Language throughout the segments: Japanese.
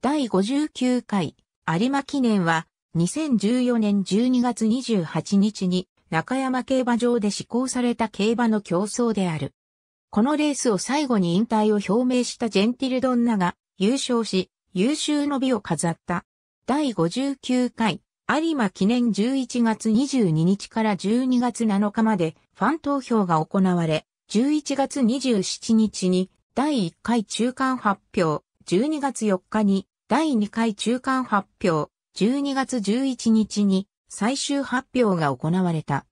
第59回有馬記念は2014年12月28日に中山競馬場で施行された競馬の競争である。このレースを最後に引退を表明したジェンティルドンナが優勝し、優秀の美を飾った。第59回有馬記念11月22日から12月7日までファン投票が行われ、11月27日に第1回中間発表、12月4日に第2回中間発表、12月11日に最終発表が行われた。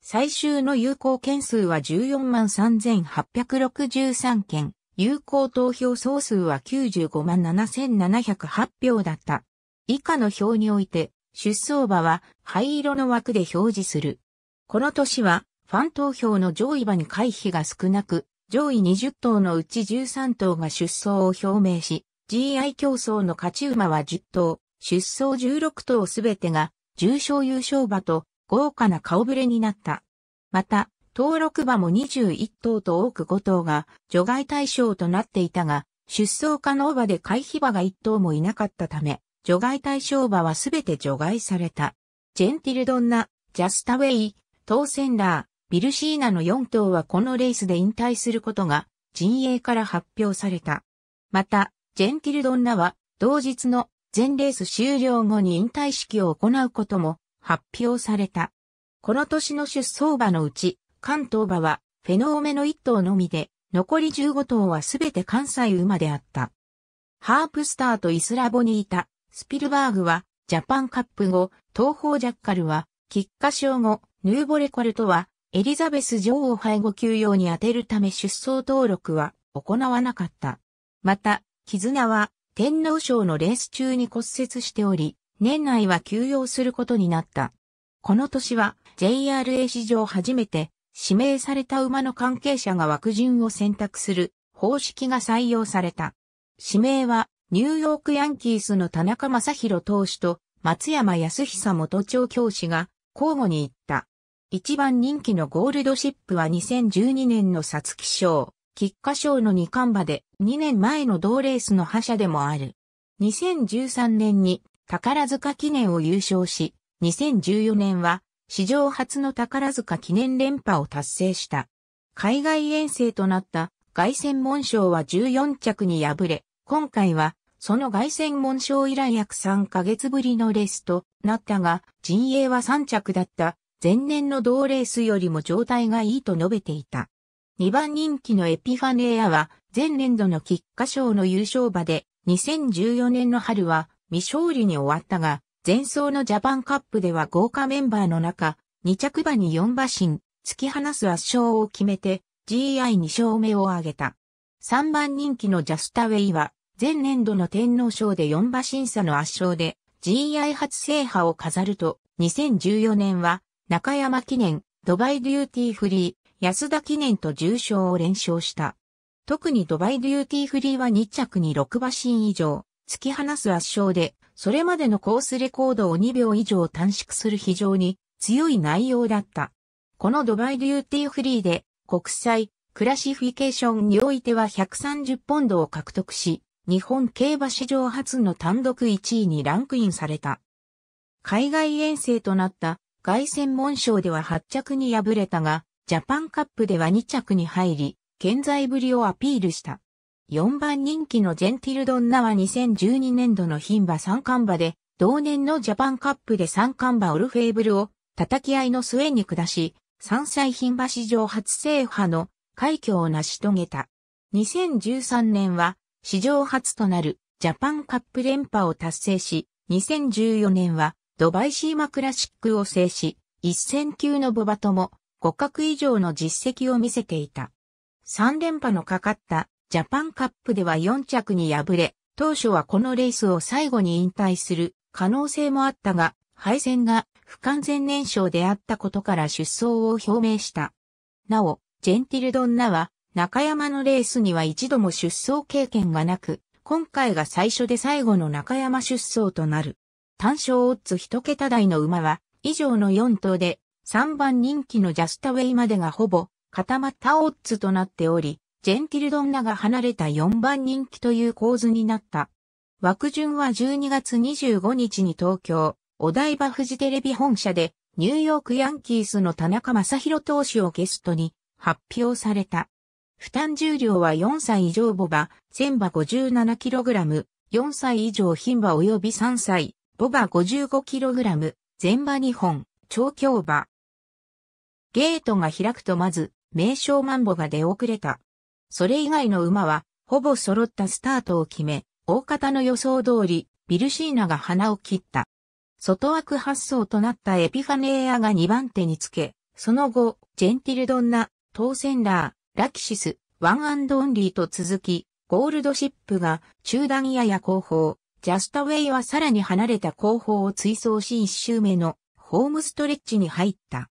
最終の有効件数は14万3863件、有効投票総数は95万7708票だった。以下の表において、出走馬は灰色の枠で表示する。この年は、ファン投票の上位馬に回避が少なく、上位20頭のうち13頭が出走を表明し、GI 競争の勝ち馬は10頭、出走16頭すべてが重賞優勝馬と豪華な顔ぶれになった。また、登録馬も21頭と多く5頭が除外対象となっていたが、出走可能馬で回避馬が1頭もいなかったため、除外対象馬はすべて除外された。ジェンティルドンナ、ジャスタウェイ、当選ラー、ビルシーナの4頭はこのレースで引退することが陣営から発表された。また、ジェンティルドンナは同日の全レース終了後に引退式を行うことも発表された。この年の出走馬のうち、関東馬はフェノーメの1頭のみで、残り15頭はすべて関西馬であった。ハープスターとイスラボにいた、スピルバーグは、ジャパンカップ後、東方ジャッカルは、菊花賞後、ヌーボレコルトは、エリザベス女王背後休養に充てるため出走登録は行わなかった。また、絆は天皇賞のレース中に骨折しており、年内は休養することになった。この年は JRA 史上初めて指名された馬の関係者が枠順を選択する方式が採用された。指名はニューヨークヤンキースの田中正宏投手と松山康久元調教師が交互に行った。一番人気のゴールドシップは2012年の皐月賞、菊花賞の二冠馬で2年前の同レースの覇者でもある。2013年に宝塚記念を優勝し、2014年は史上初の宝塚記念連覇を達成した。海外遠征となった外戦門賞は14着に敗れ、今回はその外戦門賞以来約3ヶ月ぶりのレースとなったが、陣営は3着だった前年の同レースよりも状態がいいと述べていた。2番人気のエピファネアは、前年度の菊花賞の優勝馬で、2014年の春は未勝利に終わったが、前走のジャパンカップでは豪華メンバーの中、2着馬に4馬身、突き放す圧勝を決めて、GI2 勝目を挙げた。3番人気のジャスタウェイは、前年度の天皇賞で4馬審査の圧勝で、GI 初制覇を飾ると、2014年は中山記念、ドバイデューティーフリー、安田記念と重賞を連勝した。特にドバイデューティーフリーは2着に6馬身以上、突き放す圧勝で、それまでのコースレコードを2秒以上短縮する非常に強い内容だった。このドバイデューティーフリーで、国際、クラシフィケーションにおいては130ポンドを獲得し、日本競馬史上初の単独1位にランクインされた。海外遠征となった外戦門賞では8着に敗れたが、ジャパンカップでは2着に入り、健在ぶりをアピールした。4番人気のジェンティルドンナは2012年度の牝馬3冠馬で、同年のジャパンカップで3冠馬オルフェーブルを叩き合いの末に下し、3歳牝馬史上初制覇の快挙を成し遂げた。2013年は史上初となるジャパンカップ連覇を達成し、2014年はドバイシーマクラシックを制し、一戦級のボバとも互角以上の実績を見せていた。3連覇のかかったジャパンカップでは4着に敗れ、当初はこのレースを最後に引退する可能性もあったが、敗戦が不完全燃焼であったことから出走を表明した。なお、ジェンティルドンナは中山のレースには一度も出走経験がなく、今回が最初で最後の中山出走となる。単勝オッズ一桁台の馬は、以上の4頭で、3番人気のジャスタウェイまでがほぼ固まったオッズとなっており、ジェンティルドンナが離れた4番人気という構図になった。枠順は12月25日に東京、お台場フジテレビ本社で、ニューヨークヤンキースの田中正宏投手をゲストに発表された。負担重量は4歳以上母馬、1000馬 57kg、4歳以上牝馬及び3歳、ボバ 55kg、全馬2本、長強馬。ゲートが開くとまず、名称マンボが出遅れた。それ以外の馬は、ほぼ揃ったスタートを決め、大方の予想通り、ビルシーナが鼻を切った。外枠発想となったエピファネーアが2番手につけ、その後、ジェンティルドンナ、トーセンラー、ラキシス、ワンオンリーと続き、ゴールドシップが中段やや後方、ジャスタウェイはさらに離れた後方を追走し1周目のホームストレッチに入った。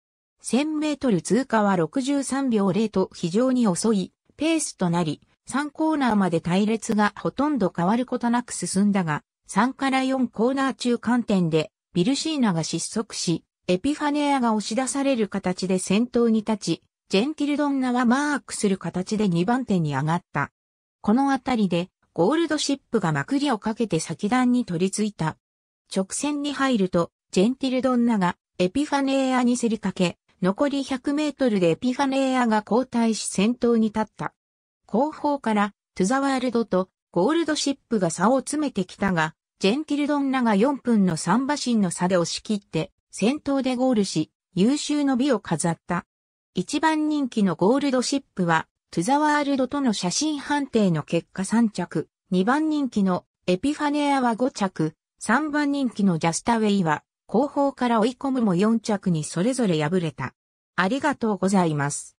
1000メートル通過は63秒0と非常に遅いペースとなり、3コーナーまで隊列がほとんど変わることなく進んだが、3から4コーナー中間点でビルシーナが失速し、エピファネアが押し出される形で先頭に立ち、ジェンティルドンナはマークする形で2番手に上がった。このあたりでゴールドシップがまくりをかけて先端に取り付いた。直線に入ると、ジェンティルドンナがエピファネーアに競りかけ、残り100メートルでエピファネーアが交代し先頭に立った。後方から、トゥザワールドとゴールドシップが差を詰めてきたが、ジェンティルドンナが4分の3馬身の差で押し切って、先頭でゴールし、優秀の美を飾った。一番人気のゴールドシップは、トゥザワールドとの写真判定の結果3着、2番人気のエピファネアは5着、3番人気のジャスタウェイは後方から追い込むも4着にそれぞれ敗れた。ありがとうございます。